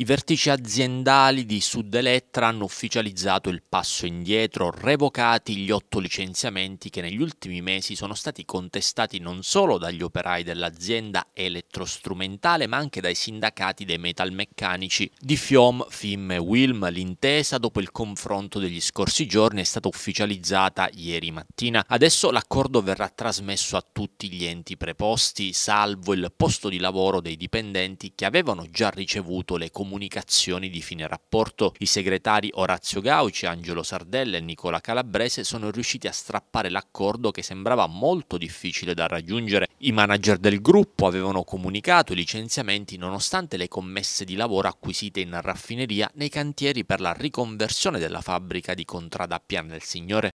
I vertici aziendali di Sud Elettra hanno ufficializzato il passo indietro, revocati gli otto licenziamenti che negli ultimi mesi sono stati contestati non solo dagli operai dell'azienda elettrostrumentale, ma anche dai sindacati dei metalmeccanici di Fiom, Fim e Wilm. L'intesa, dopo il confronto degli scorsi giorni, è stata ufficializzata ieri mattina. Adesso l'accordo verrà trasmesso a tutti gli enti preposti, salvo il posto di lavoro dei dipendenti che avevano già ricevuto le comunicazioni comunicazioni di fine rapporto. I segretari Orazio Gauci, Angelo Sardella e Nicola Calabrese sono riusciti a strappare l'accordo che sembrava molto difficile da raggiungere. I manager del gruppo avevano comunicato i licenziamenti nonostante le commesse di lavoro acquisite in raffineria nei cantieri per la riconversione della fabbrica di Contrada Pian del Signore.